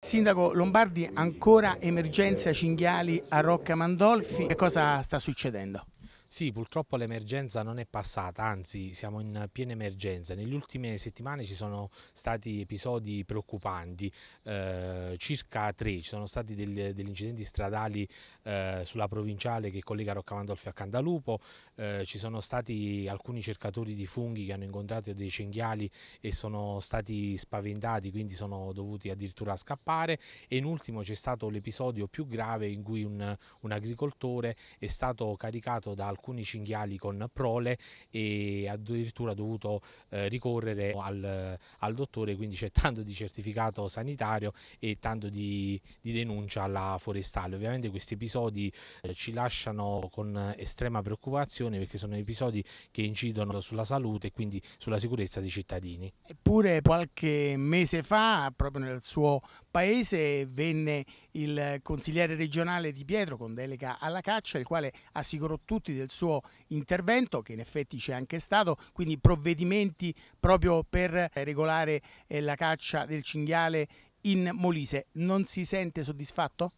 Sindaco Lombardi, ancora emergenza cinghiali a Rocca Mandolfi, che cosa sta succedendo? Sì, purtroppo l'emergenza non è passata, anzi siamo in piena emergenza. Negli ultime settimane ci sono stati episodi preoccupanti, eh, circa tre. Ci sono stati del, degli incidenti stradali eh, sulla provinciale che collega Roccamandolfi a Candalupo, eh, ci sono stati alcuni cercatori di funghi che hanno incontrato dei cinghiali e sono stati spaventati, quindi sono dovuti addirittura scappare. E in ultimo c'è stato l'episodio più grave in cui un, un agricoltore è stato caricato da alcuni cinghiali con prole e addirittura ha dovuto eh, ricorrere al, al, dottore, quindi c'è tanto di certificato sanitario e tanto di, di denuncia alla forestale. Ovviamente questi episodi eh, ci lasciano con estrema preoccupazione perché sono episodi che incidono sulla salute e quindi sulla sicurezza dei cittadini. Eppure qualche mese fa, proprio nel suo paese, venne il consigliere regionale di Pietro con delega alla caccia, il quale assicurò tutti del del suo intervento, che in effetti c'è anche stato, quindi provvedimenti proprio per eh, regolare eh, la caccia del cinghiale in Molise. Non si sente soddisfatto?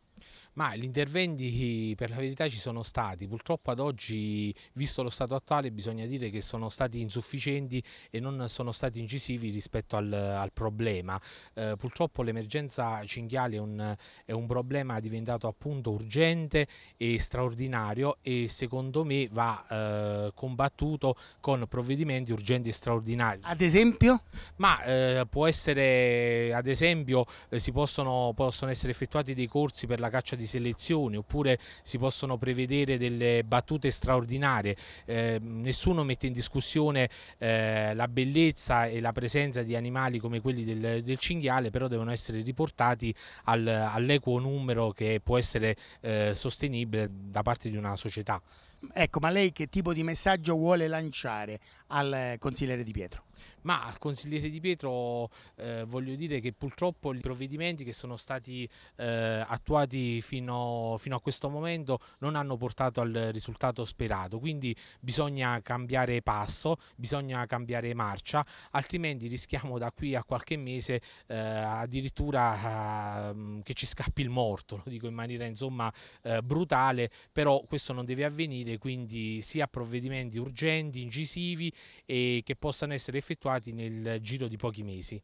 Ma gli interventi per la verità ci sono stati, purtroppo ad oggi, visto lo stato attuale, bisogna dire che sono stati insufficienti e non sono stati incisivi rispetto al, al problema. Eh, purtroppo l'emergenza cinghiale è un, è un, problema diventato appunto urgente e straordinario e secondo me va eh, combattuto con provvedimenti urgenti e straordinari. Ad esempio? Ma eh, può essere, ad esempio, eh, si possono, possono essere effettuati dei corsi per la caccia di selezioni oppure si possono prevedere delle battute straordinarie. Eh, nessuno mette in discussione eh, la bellezza e la presenza di animali come quelli del, del cinghiale, però devono essere riportati al, all'equo numero che può essere eh, sostenibile da parte di una società. Ecco, ma lei che tipo di messaggio vuole lanciare al eh, consigliere Di Pietro? Ma al consigliere Di Pietro eh, voglio dire che purtroppo i provvedimenti che sono stati eh, attuati fino, fino, a questo momento non hanno portato al risultato sperato, quindi bisogna cambiare passo, bisogna cambiare marcia, altrimenti rischiamo da qui a qualche mese eh, addirittura ehm, che ci scappi il morto, lo dico in maniera insomma eh, brutale, però questo non deve avvenire, quindi sia provvedimenti urgenti, incisivi e che possano essere effettuati effettuati nel giro di pochi mesi.